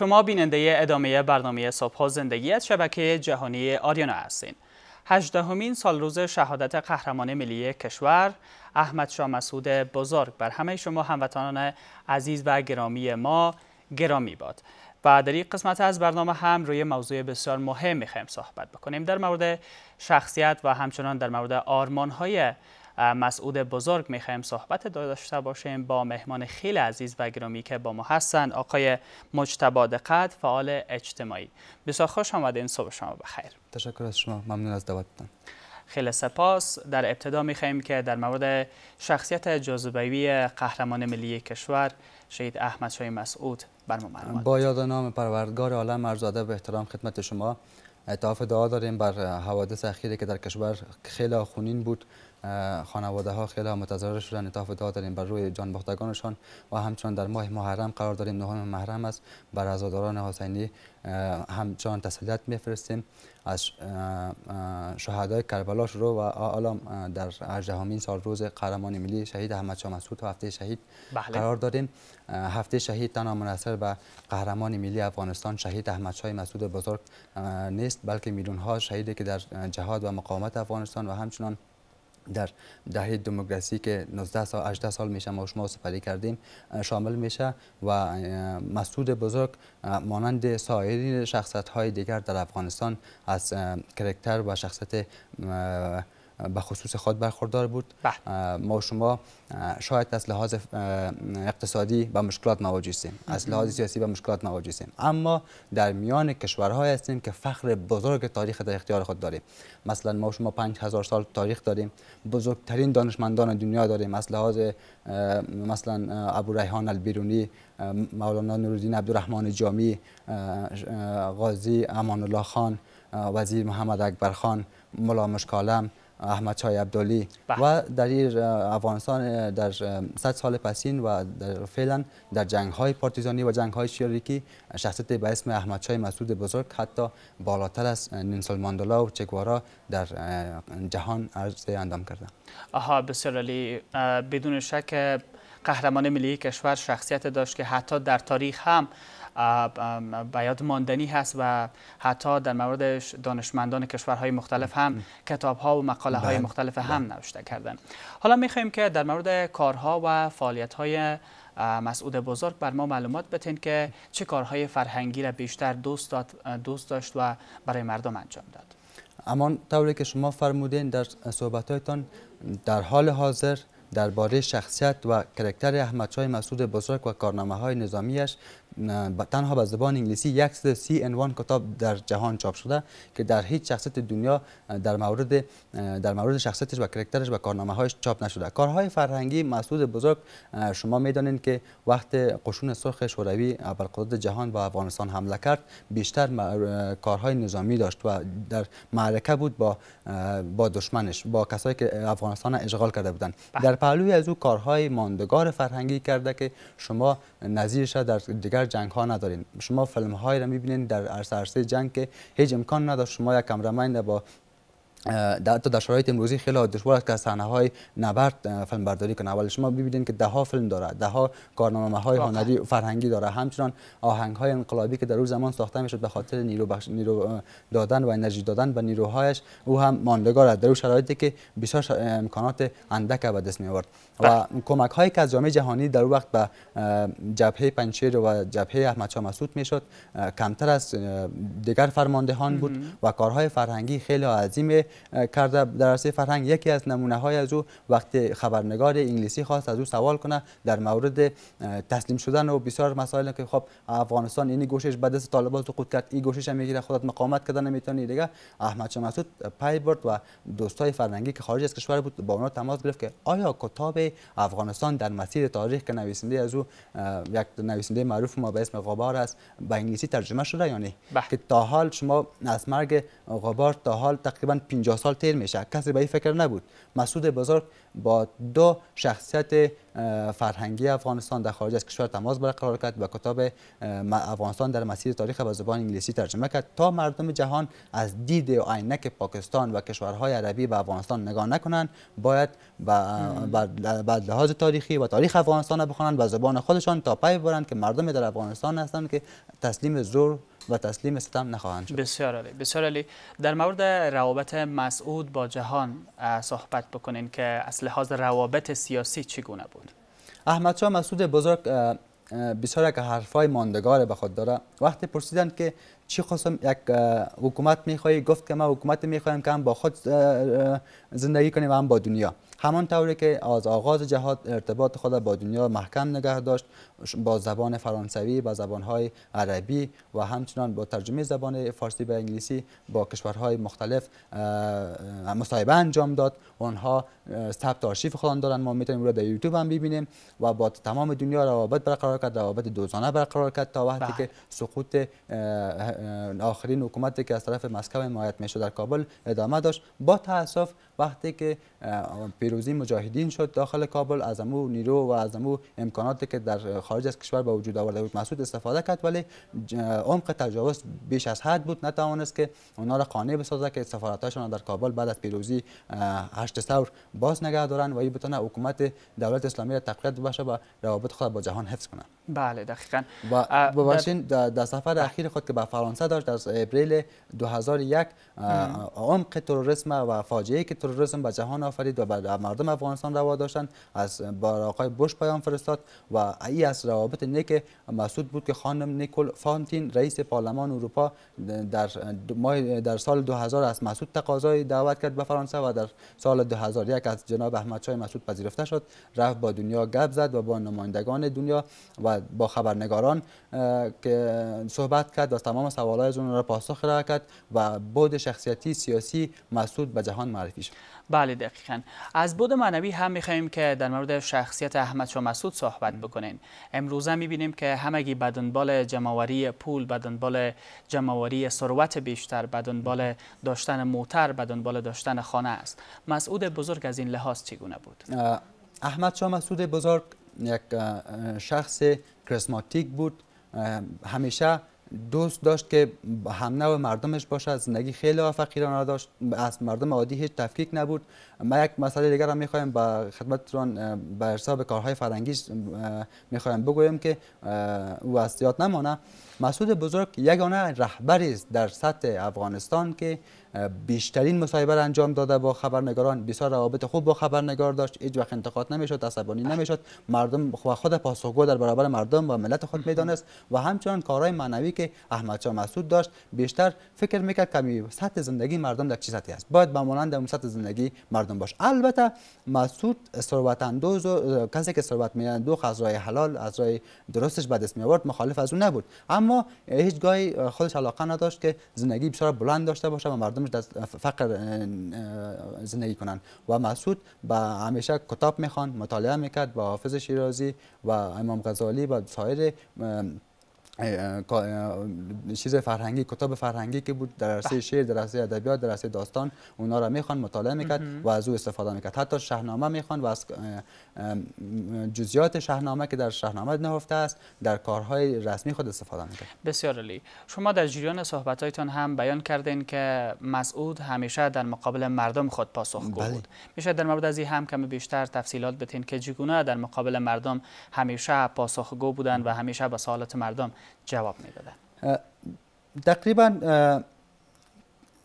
شما بیننده ادامه برنامه صبح زندگی از شبکه جهانی آریانا هستین. سال روز شهادت قهرمان ملی کشور احمد شاه مسعود بزرگ بر همه شما هموطنان عزیز و گرامی ما گرامی باد. و در این قسمت از برنامه هم روی موضوع بسیار مهم میخوایم صحبت بکنیم در مورد شخصیت و همچنان در مورد آرمان های مسعود بزرگ میخوایم صحبت داشته باشیم با مهمان خیلی عزیز و گرامی که با ما هستن آقای مجتبا دقت فعال اجتماعی بسیار خوش آمدین صبح شما بخیر تشکر از شما ممنون از دعوتتان خیلی سپاس در ابتدا میخواهیم که در مورد شخصیت جزبایی قهرمان ملی کشور شهید احمد شای مسعود بر ما با یاد نام پروردگار عالم ارزاده به احترام خدمت شما اتاف دعا داریم بر حوادث اخیری که در کشور خیلی خونین بود خانواده ها خیلی متضرر شدن اطاف داریم بر روی جان باختگانشان و همچنان در ماه محرم قرار داریم نهم محرم است بر عزاداران حسینی همچنان تسلیت میفرستیم از شهدای کربلا رو و آلام در هجدهمین سال روز قهرمان ملی شهید احمد شاه مسعود و هفته شهید بله. قرار داریم هفته شهید تنها منصر به قهرمان ملی افغانستان شهید احمد شاه مسعود بزرگ نیست بلکه میلیون ها شهیدی که در جهاد و مقاومت افغانستان و همچنان در دهه دموکراسی که 19 سال 18 سال میشه ما شما سپری کردیم شامل میشه و مسعود بزرگ مانند سایر شخصت های دیگر در افغانستان از کرکتر و شخصت به خصوص خود برخوردار بود ما شما شاید از لحاظ اقتصادی به مشکلات مواجه هستیم از لحاظ سیاسی به مشکلات مواجه هستیم اما در میان کشورهای هستیم که فخر بزرگ تاریخ در اختیار خود داریم مثلا ما شما 5000 سال تاریخ داریم بزرگترین دانشمندان دنیا داریم از لحاظ مثلا ابو ریحان البیرونی مولانا نورالدین عبدالرحمن جامی غازی امان الله خان وزیر محمد اکبر خان ملا مشکالم احمد چای عبدالی بله. و در افغانستان در صد سال پسین و در فعلا در جنگ های پارتیزانی و جنگ های شیریکی شخصیت به اسم احمد چای مسعود بزرگ حتی بالاتر از نینسل ماندلا و چگوارا در جهان عرض اندام کرده آها بسیار علی بدون شک قهرمان ملی کشور شخصیت داشت که حتی در تاریخ هم بیاد ماندنی هست و حتی در مورد دانشمندان کشورهای مختلف هم کتاب ها و مقاله های بله. مختلف بله. هم نوشته کردن حالا میخوایم که در مورد کارها و فعالیت های مسعود بزرگ بر ما معلومات بتین که چه کارهای فرهنگی را بیشتر دوست, دوست داشت و برای مردم انجام داد اما طوری که شما فرمودین در صحبتهایتان در حال حاضر درباره شخصیت و کرکتر شای مسعود بزرگ و کارنامه های نظامیش تنها به زبان انگلیسی یک سی انوان کتاب در جهان چاپ شده که در هیچ شخصیت دنیا در مورد در مورد شخصیتش و کرکترش و کارنامه هایش چاپ نشده کارهای فرهنگی مسعود بزرگ شما میدانید که وقت قشون سرخ شوروی بر جهان و افغانستان حمله کرد بیشتر کارهای نظامی داشت و در معرکه بود با با دشمنش با کسایی که افغانستان اشغال کرده بودند بله. در پهلوی از او کارهای ماندگار فرهنگی کرده که شما نظیرش در دیگر جنگ ها ندارین شما فیلم هایی را میبینین در عرصه جنگ که هیچ امکان نداشت شما یک کمرمند با در حتی در شرایط امروزی خیلی دشوار است که از صحنه های نبرد فیلم برداری کنه ولی شما ببینید که ده ها فیلم داره ده ها کارنامه های هنری فرهنگی داره همچنان آهنگ های انقلابی که در روز زمان ساخته میشد به خاطر نیرو, نیرو دادن و انرژی دادن به نیروهایش او هم ماندگار است در شرایطی که بسیار امکانات اندک به دست می آورد و بله. کمک هایی که از جامعه جهانی در وقت به جبهه پنچیر و جبهه احمد شاه مسعود میشد کمتر از دیگر فرماندهان بود و کارهای فرهنگی خیلی عظیم کرده در عرصه فرهنگ یکی از نمونه های از او وقت خبرنگار انگلیسی خواست از او سوال کنه در مورد تسلیم شدن و بسیار مسائل که خب افغانستان این یعنی گوشش به دست طالبان سقوط کرد این گوشش هم میگیره خودت مقاومت کردن نمیتونی دیگه احمد شاه مسعود پی برد و دوستای فرهنگی که خارج از کشور بود با اونا تماس گرفت که آیا کتاب افغانستان در مسیر تاریخ که نویسنده از او یک نویسنده معروف ما به اسم غبار است به انگلیسی ترجمه شده یعنی که تا حال شما از مرگ غبار تا حال تقریبا 50 سال تیر میشه کسی به این فکر نبود مسعود بزرگ با دو شخصیت فرهنگی افغانستان در خارج از کشور تماس برقرار کرد و کتاب افغانستان در مسیر تاریخ به زبان انگلیسی ترجمه کرد تا مردم جهان از دید و عینک پاکستان و کشورهای عربی به افغانستان نگاه نکنند باید به لحاظ تاریخی و تاریخ افغانستان بخوانند و زبان خودشان تا پی ببرند که مردم در افغانستان هستند که تسلیم زور و تسلیم ستم نخواهند شد بسیار بسیار در مورد روابط مسعود با جهان صحبت بکنین که اصل لحاظ روابط سیاسی چگونه بود احمد شاه مسعود بزرگ بسیار که حرفای ماندگار به خود داره وقتی پرسیدن که چی خواستم یک حکومت میخوایی گفت که من حکومت میخوایم که هم با خود زندگی کنیم و هم با دنیا همان طوری که از آغاز جهاد ارتباط خود با دنیا محکم نگه داشت با زبان فرانسوی و های عربی و همچنان با ترجمه زبان فارسی به انگلیسی با کشورهای مختلف مصاحبه انجام داد آنها ثبت آرشیف خودان دارن ما میتونیم رو در یوتیوب هم ببینیم و با تمام دنیا روابط برقرار کرد روابط دوزانه برقرار کرد تا وقتی که بله. سقوط آخرین حکومتی که از طرف مسکو حمایت میشد در کابل ادامه داشت با تاسف وقتی که پیروزی مجاهدین شد داخل کابل از امو نیرو و از امو امکاناتی که در خارج از کشور به وجود آورده بود مسعود استفاده کرد ولی عمق تجاوز بیش از حد بود نتوانست که اونا را قانع بسازه که سفارتاشون در کابل بعد از پیروزی هشت سور باز نگه دارن و این بتونه حکومت دولت اسلامی را تقویت بشه و روابط خود با جهان حفظ کنه بله دقیقا و ببخشین در سفر اخیر خود که به فرانسه داشت در اپریل 2001 عمق تروریسم و فاجعه که تروریسم به جهان آفرید و به مردم افغانستان روا داشتن از با آقای بش پیام فرستاد و ای از روابط نیک مسعود بود که خانم نیکول فانتین رئیس پارلمان اروپا در ماه در سال 2000 از مسعود تقاضای دعوت کرد به فرانسه و در سال 2001 از جناب احمد شاه مسعود پذیرفته شد رفت با دنیا گپ زد و با نمایندگان دنیا و با خبرنگاران که صحبت کرد و تمام سوال از اون را پاسخ را کرد و بود شخصیتی سیاسی مسعود به جهان معرفی شد بله دقیقا از بود معنوی هم میخواهیم که در مورد شخصیت احمد شاه مسعود صحبت بکنین امروزه میبینیم که همگی به دنبال جمعوری پول به دنبال جمعوری ثروت بیشتر به دنبال داشتن موتر به دنبال داشتن خانه است مسعود بزرگ از این لحاظ چگونه بود احمد شاه مسعود بزرگ یک شخص کرسماتیک بود همیشه دوست داشت که هم نو مردمش باشه زندگی خیلی فقیران را داشت از مردم عادی هیچ تفکیک نبود ما یک مسئله دیگر را میخوایم به خدمتتون به کارهای فرنگیش میخوایم بگویم که او از نمانه مسعود بزرگ یگانه رهبری است در سطح افغانستان که بیشترین مصاحبه را انجام داده با خبرنگاران بسیار روابط خوب با خبرنگار داشت هیچ وقت انتقاد نمیشد عصبانی نمیشد مردم خود پاسخگو در برابر مردم و ملت خود میدانست و همچنان کارهای معنوی که احمد شاه مسعود داشت بیشتر فکر میکرد کمی سطح زندگی مردم در چه سطحی است باید به مانند اون سطح زندگی مردم باش البته مسعود ثروت و کسی که ثروت میاندوخ از راه حلال از راه درستش بد دست می آورد مخالف از او نبود اما هیچگاهی خودش علاقه نداشت که زندگی بسیار بلند داشته باشه و مردمش در فقر زندگی کنند و مسعود به همیشه کتاب میخوان مطالعه میکرد با حافظ شیرازی و امام غزالی و سایر چیز فرهنگی کتاب فرهنگی که بود در عرصه بله. شعر در ادبیات در داستان اونا را میخوان مطالعه میکرد و از او استفاده میکرد حتی شاهنامه میخوان و از جزیات شهنامه که در شهنامه نهفته است در کارهای رسمی خود استفاده میکنه بسیار علی شما در جریان صحبتهایتان هم بیان کردین که مسعود همیشه در مقابل مردم خود پاسخگو بود بله. میشه در مورد از این هم کمی بیشتر تفصیلات بتین که چگونه در مقابل مردم همیشه پاسخگو بودن و همیشه به سوالات مردم جواب میدادن تقریبا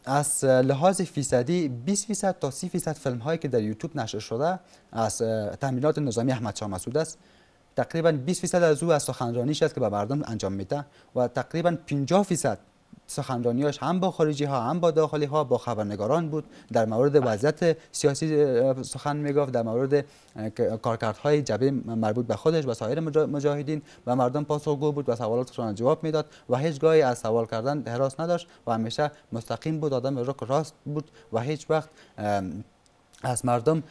از لحاظ فیصدی 20 فیصد تا 30 فیصد فیلم هایی که در یوتیوب نشر شده از تحمیلات نظامی احمد شاه مسعود است تقریبا 20 فیصد از او از سخنرانیش است که به مردم انجام میده و تقریبا 50 فیصد سخنرانیاش هم با خارجی ها هم با داخلی ها با خبرنگاران بود در مورد بله. وضعیت سیاسی سخن میگفت در مورد های جبه مربوط به خودش و سایر مجاهدین و مردم پاسخگو بود و را جواب میداد و هیچ گاهی از سوال کردن حراس نداشت و همیشه مستقیم بود آدم رک راست بود و هیچ وقت از مردم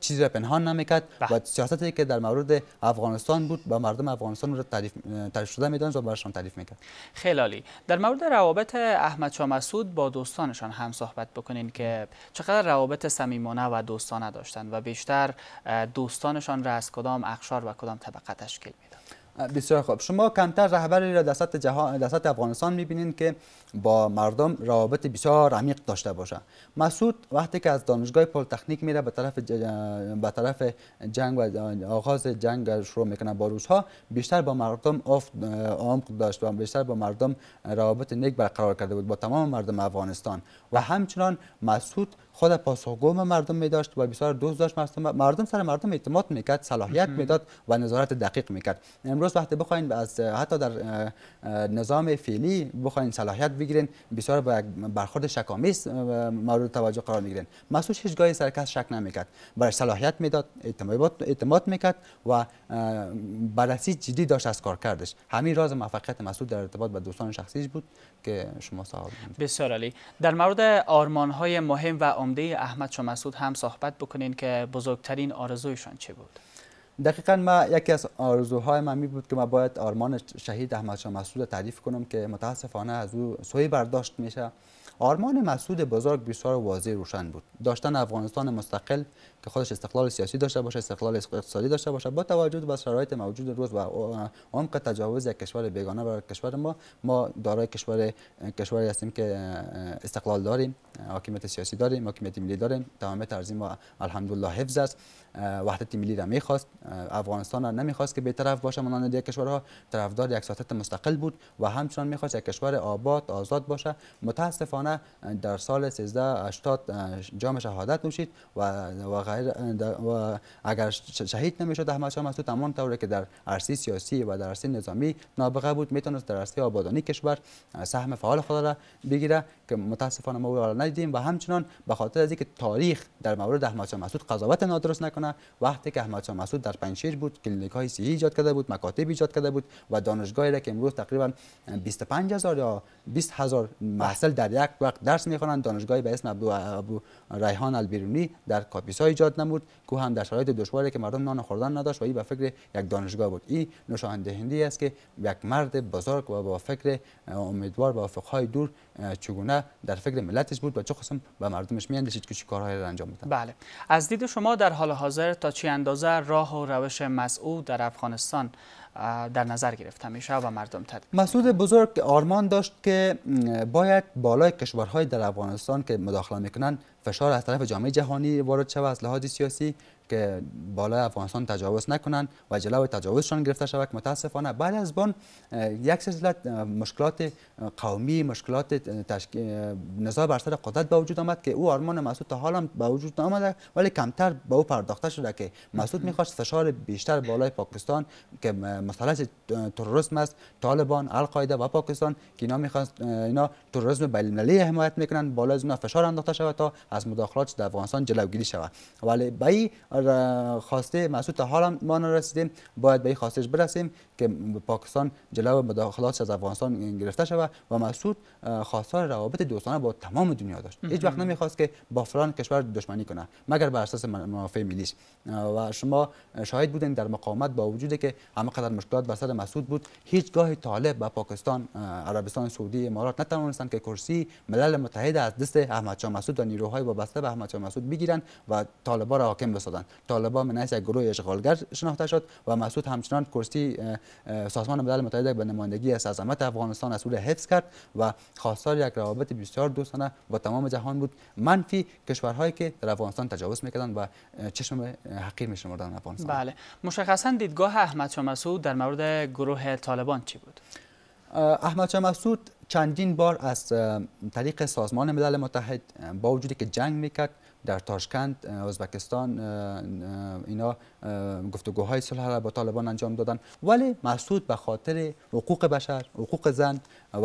چیزی را پنهان نمیکرد و بله. سیاستی که در مورد افغانستان بود با مردم افغانستان را تعریف, تعریف شده میدانست و برشان تعریف میکرد خیلی عالی در مورد روابط احمد شاه مسعود با دوستانشان هم صحبت بکنین که چقدر روابط صمیمانه و دوستانه داشتند و بیشتر دوستانشان را از کدام اخشار و کدام طبقه تشکیل می بسیار خوب شما کمتر رهبری را در سطح, جهان، در سطح افغانستان میبینید که با مردم روابط بسیار عمیق داشته باشه مسعود وقتی که از دانشگاه تکنیک میره به طرف به طرف جنگ و آغاز جنگ شروع میکنه با روزها بیشتر با مردم عمق داشت و بیشتر با مردم روابط نیک برقرار کرده بود با تمام مردم افغانستان و همچنان مسعود خود پاسخگو مردم می داشت و بسیار دوست داشت مردم سر مردم اعتماد میکرد صلاحیت میداد و نظارت دقیق میکرد امروز وقتی بخواین از حتی در نظام فعلی بخواین صلاحیت بگیرین بسیار به برخورد شکامیس مورد توجه قرار میگیرین مسعود هیچگاهی سر شک نمیکرد برای صلاحیت میداد اعتماد میکرد و بررسی جدی داشت از کار کردش همین راز موفقیت مسعود در ارتباط با دوستان شخصیش بود که شما صاحب بسیار علی در مورد آرمان های مهم و عمده احمد شمسود مسعود هم صحبت بکنین که بزرگترین آرزویشان چه بود دقیقا ما یکی از آرزوهای من می بود که ما باید آرمان شهید احمد شاه مسعود تعریف کنم که متاسفانه از او سوی برداشت میشه آرمان مسعود بزرگ بسیار واضح روشن بود داشتن افغانستان مستقل که خودش استقلال سیاسی داشته باشه استقلال اقتصادی داشته باشه با توجه به شرایط موجود روز و عمق تجاوز یک کشور بیگانه بر کشور ما ما دارای کشور کشوری هستیم که استقلال داریم حاکمیت سیاسی داریم حاکمیت ملی داریم تمام ترزیم ما الحمدلله حفظ است وحدت ملی را میخواست افغانستان را نمیخواست که به طرف باشه مانند دیگر کشورها طرفدار یک سیاست مستقل بود و همچنان میخواست یک کشور آباد آزاد باشه متاسفانه در سال 1380 جام شهادت نوشید و اگر شهید نمیشد احمد شاه مسعود تمام طوری که در عرصه سیاسی و در عرصه نظامی نابغه بود میتونست در عرصه آبادانی کشور سهم فعال خود را بگیره که متاسفانه ما او ندیدیم و همچنان به خاطر از اینکه تاریخ در مورد احمد مسعود قضاوت نادرست نکنه وقتی که احمد مسعود در پنجشیر بود کلینیک های سی ایجاد کرده بود مکاتب ایجاد کرده بود و دانشگاهی را که امروز تقریبا 25 هزار یا 20 هزار محصل در یک وقت درس میخوانند دانشگاه به اسم ابو, ریحان البیرونی در کاپیسا ایجاد نمود کو هم در شرایط دشواری که مردم نان خوردن نداشت و این به فکر یک دانشگاه بود ای نشان دهنده است که یک مرد بزرگ و با فکر امیدوار با افقهای دور چگونه در فکر ملتش بود و چه خصم به مردمش میاندیشید که چه کارهایی را انجام میداد بله از دید شما در حال حاضر تا چه اندازه راه و روش مسعود در افغانستان در نظر گرفته میشه و مردم تد مسعود بزرگ آرمان داشت که باید بالای کشورهای در افغانستان که مداخله میکنن فشار از طرف جامعه جهانی وارد شود از لحاظ سیاسی که بالا افغانستان تجاوز نکنن و جلو تجاوزشان گرفته شود متاسفانه بعد از بان یک سلسله مشکلات قومی مشکلات تشک... نزاع بر سر قدرت به وجود آمد که او آرمان مسعود تا حالا به وجود آمده ولی کمتر به او پرداخته شده که مسعود میخواست فشار بیشتر بالای پاکستان که مثلث تروریسم است طالبان القاعده و پاکستان که اینا میخواست اینا تروریسم بین المللی حمایت میکنن بالا از اینا فشار انداخته شود تا از مداخلات در افغانستان جلوگیری شود ولی به آره، خواسته مسعود تا حالا ما نرسیدیم باید به این خواستش برسیم که پاکستان جلو مداخلات از افغانستان گرفته شود و مسعود خواستار روابط دوستانه با تمام دنیا داشت هیچ وقت نمیخواست که با فلان کشور دشمنی کنه مگر بر اساس منافع ملیش و شما شاهد بودین در مقاومت با وجودی که همه قدر مشکلات بر سر مسعود بود هیچگاه طالب به پاکستان عربستان سعودی امارات نتوانستند که کرسی ملل متحد از دست شاه مسعود و نیروهای وابسته به شاه مسعود بگیرند و طالبان را حاکم بسازند طالبان من یک گروه اشغالگر شناخته شد و مسعود همچنان کرسی سازمان ملل متحد به نمایندگی از عظمت افغانستان اصول حفظ کرد و خواستار یک روابط بسیار دوستانه با تمام جهان بود منفی کشورهایی که در افغانستان تجاوز میکردن و چشم حقیر میشمردن افغانستان بله مشخصا دیدگاه احمد شاه مسعود در مورد گروه طالبان چی بود احمد شاه مسعود چندین بار از طریق سازمان ملل متحد با وجودی که جنگ میکرد در تاشکند ازبکستان اینا گفتگوهای صلح را با طالبان انجام دادن ولی مسعود به خاطر حقوق بشر حقوق زن و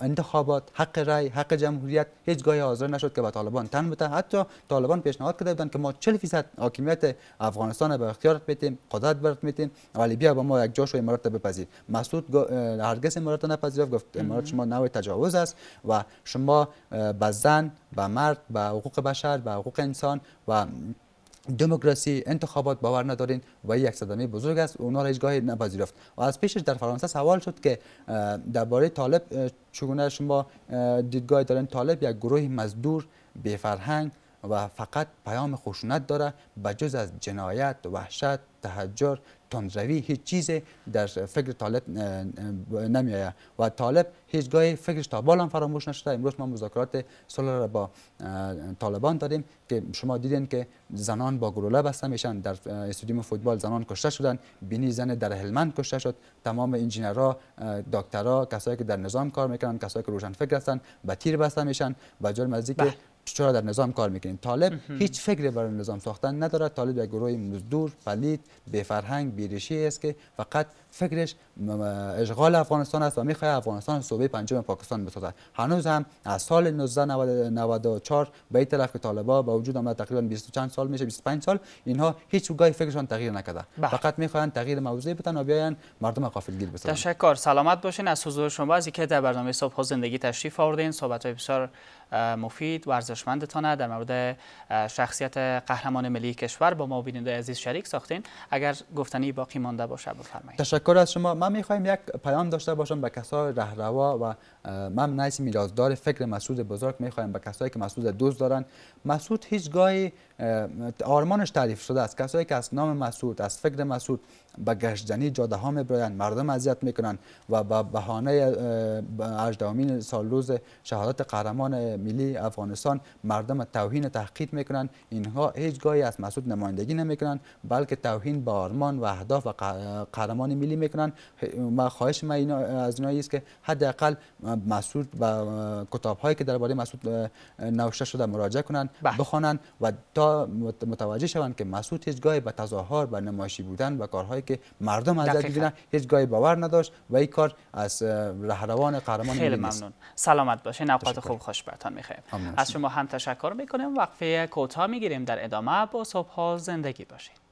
انتخابات حق رای حق جمهوریت هیچ گاهی حاضر نشد که به طالبان تن بده حتی طالبان پیشنهاد کرده بودند که ما 40 فیصد حاکمیت افغانستان به اختیارت بدیم قدرت برات میتیم ولی بیا با ما یک جاشو امارات بپذیر مسعود هرگز امارات نپذیرفت گفت امارات شما تجاوز است و شما به زن به مرد به حقوق بشر و حقوق انسان و دموکراسی انتخابات باور ندارین و یک صدمه بزرگ است اونا را هیچگاهی نپذیرفت و از پیشش در فرانسه سوال شد که درباره طالب چگونه شما دیدگاه دارین طالب یک گروه مزدور بی فرهنگ و فقط پیام خشونت داره به جز از جنایت وحشت تهجر تندروی هیچ چیز در فکر طالب نمیآید و طالب هیچ گاهی فکرش تا بالا فراموش نشده امروز ما مذاکرات صلح را با طالبان داریم که شما دیدین که زنان با گروله بسته میشن در استادیوم فوتبال زنان کشته شدن بینی زن در هلمند کشته شد تمام انجینرها دکترها کسایی که در نظام کار میکنن کسایی که روشن فکر هستن به تیر بسته میشن و جرم از بله. چرا در نظام کار میکنیم طالب هیچ فکری برای نظام ساختن ندارد طالب یک گروه مزدور پلید بی فرهنگ است که فقط فکرش اشغال افغانستان است و میخواه افغانستان صوبه پنجم پاکستان بسازد هنوز هم از سال 1994 به این طرف که طالبا به وجود آمده تقریبا 20 سال میشه 25 سال اینها هیچ گاهی فکرشان تغییر نکرده بله. فقط میخواهند تغییر موضوعی بتن و بیاین مردم قافلگیر بسازن تشکر سلامت باشین از حضور شما از اینکه در برنامه صبح زندگی تشریف آوردین صحبت های بسیار مفید و ارزشمندتانه در مورد شخصیت قهرمان ملی کشور با ما بیننده عزیز شریک ساختین اگر گفتنی باقی مانده باشه بفرمایید تشکر از شما ما میخوایم یک پیام داشته باشم به کسای رهروا و من نیز میرازدار فکر مسعود بزرگ میخوایم به کسایی که مسعود دوست دارن مسعود هیچگاهی آرمانش تعریف شده است کسایی که از نام مسعود از فکر مسعود به گشتنی جاده ها میبرند مردم اذیت میکنن و به بهانه سال سالروز شهادت قهرمان ملی افغانستان مردم توهین تحقیق میکنن اینها هیچگاهی از مسعود نمایندگی نمیکنن بلکه توهین به آرمان و اهداف و قهرمان ملی میکنن ما خواهش ما اینا از اینایی است که حداقل مسعود و کتاب هایی که درباره مسعود نوشته شده مراجعه کنند بله. بخوانند و تا متوجه شوند که مسعود هیچ به تظاهر و نمایشی بودن و کارهایی که مردم از دیدن هیچ گاهی باور نداشت و این کار از رهروان قهرمان خیلی ممنون سلامت باشین اوقات خوب خوش برتان میخوایم از شما هم تشکر میکنیم وقفه کوتاه میگیریم در ادامه با صبح زندگی باشید